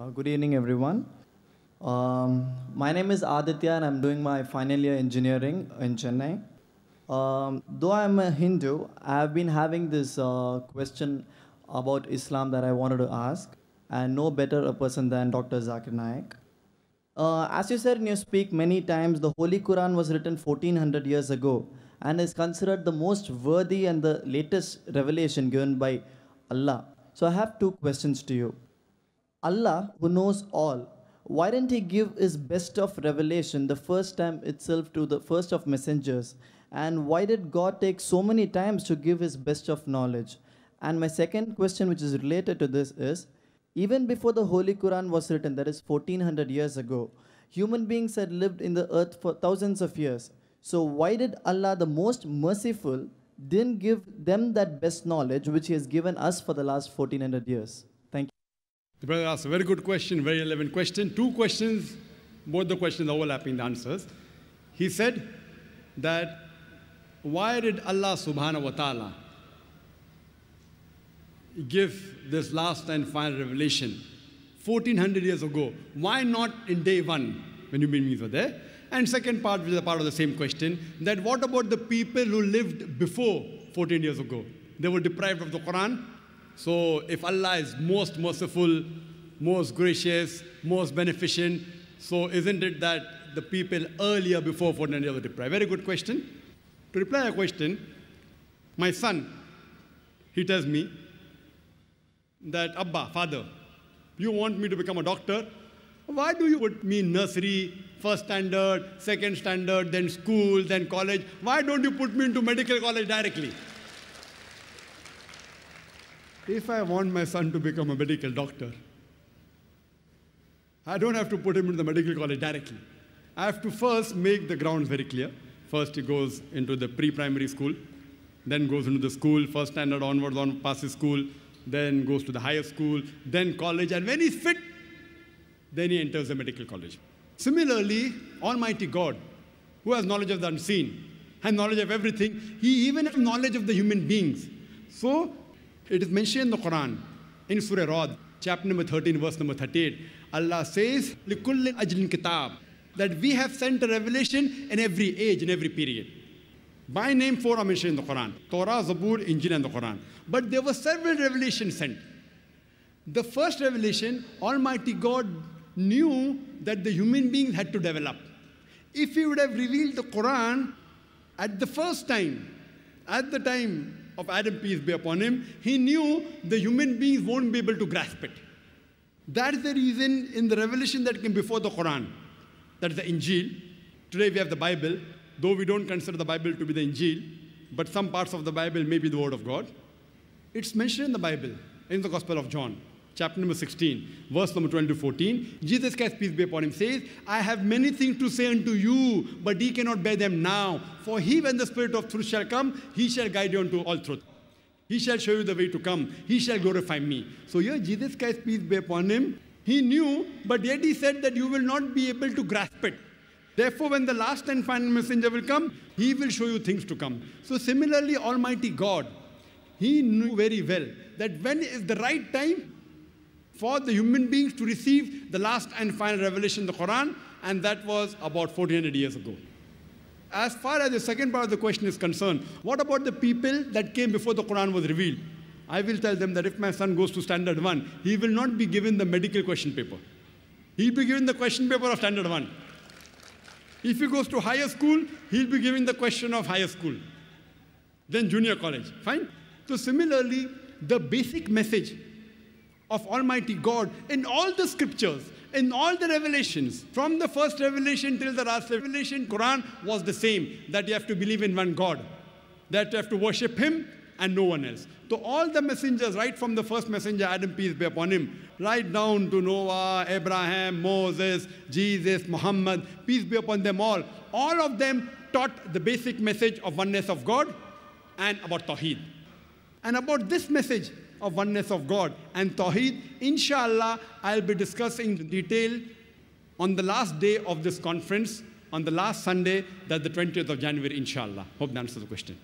Uh, good evening, everyone. Um, my name is Aditya, and I'm doing my final year engineering in Chennai. Um, though I'm a Hindu, I've been having this uh, question about Islam that I wanted to ask, and no better a person than Dr. Zakir Naik. Uh, as you said in your speak many times, the Holy Quran was written 1400 years ago and is considered the most worthy and the latest revelation given by Allah. So I have two questions to you. Allah, who knows all, why didn't he give his best of revelation the first time itself to the first of messengers? And why did God take so many times to give his best of knowledge? And my second question, which is related to this, is even before the Holy Quran was written, that is 1400 years ago, human beings had lived in the earth for thousands of years. So, why did Allah, the most merciful, didn't give them that best knowledge which He has given us for the last 1400 years? The brother asked a very good question, very relevant question. Two questions, both the questions overlapping the answers. He said that why did Allah subhanahu wa ta'ala give this last and final revelation 1400 years ago? Why not in day one when human beings were there? And second part, which is a part of the same question, that what about the people who lived before 14 years ago? They were deprived of the Quran, so if Allah is most merciful, most gracious, most beneficent, so isn't it that the people earlier before for they were deprived? Very good question. To reply a question, my son, he tells me that, Abba, father, you want me to become a doctor? Why do you put me in nursery, first standard, second standard, then school, then college? Why don't you put me into medical college directly? if I want my son to become a medical doctor, I don't have to put him in the medical college directly. I have to first make the ground very clear. First, he goes into the pre primary school, then goes into the school, first standard onwards, on passes school, then goes to the higher school, then college, and when he's fit, then he enters the medical college. Similarly, Almighty God, who has knowledge of the unseen, has knowledge of everything, he even has knowledge of the human beings. So it is mentioned in the Quran, in Surah Rod, chapter number 13, verse number 38. Allah says, لِكُلِّ kitab, that we have sent a revelation in every age, in every period. By name, four are mentioned in the Quran Torah, Zabur, Injil, and the Quran. But there were several revelations sent. The first revelation, Almighty God knew that the human beings had to develop. If He would have revealed the Quran at the first time, at the time of Adam, peace be upon him, he knew the human beings won't be able to grasp it. That is the reason in the revelation that came before the Quran, that is the Injil. Today we have the Bible, though we don't consider the Bible to be the Injil, but some parts of the Bible may be the Word of God. It's mentioned in the Bible, in the Gospel of John chapter number 16, verse number 12 to 14, Jesus Christ, peace be upon him, says, I have many things to say unto you, but ye cannot bear them now. For he, when the Spirit of truth shall come, he shall guide you unto all truth. He shall show you the way to come. He shall glorify me. So here, Jesus Christ, peace be upon him, he knew, but yet he said that you will not be able to grasp it. Therefore, when the last and final messenger will come, he will show you things to come. So similarly, Almighty God, he knew very well that when is the right time, for the human beings to receive the last and final revelation, the Quran, and that was about 1400 years ago. As far as the second part of the question is concerned, what about the people that came before the Quran was revealed? I will tell them that if my son goes to standard one, he will not be given the medical question paper. He'll be given the question paper of standard one. If he goes to higher school, he'll be given the question of higher school, then junior college. Fine? So, similarly, the basic message of Almighty God in all the scriptures, in all the revelations. From the first revelation till the last revelation, Quran was the same that you have to believe in one God, that you have to worship Him and no one else. So all the messengers, right from the first messenger, Adam, peace be upon him, right down to Noah, Abraham, Moses, Jesus, Muhammad, peace be upon them all, all of them taught the basic message of oneness of God and about Tawheed. And about this message of oneness of God and Tawheed, inshallah, I'll be discussing in detail on the last day of this conference, on the last Sunday, that's the 20th of January, inshallah. Hope that answers the question.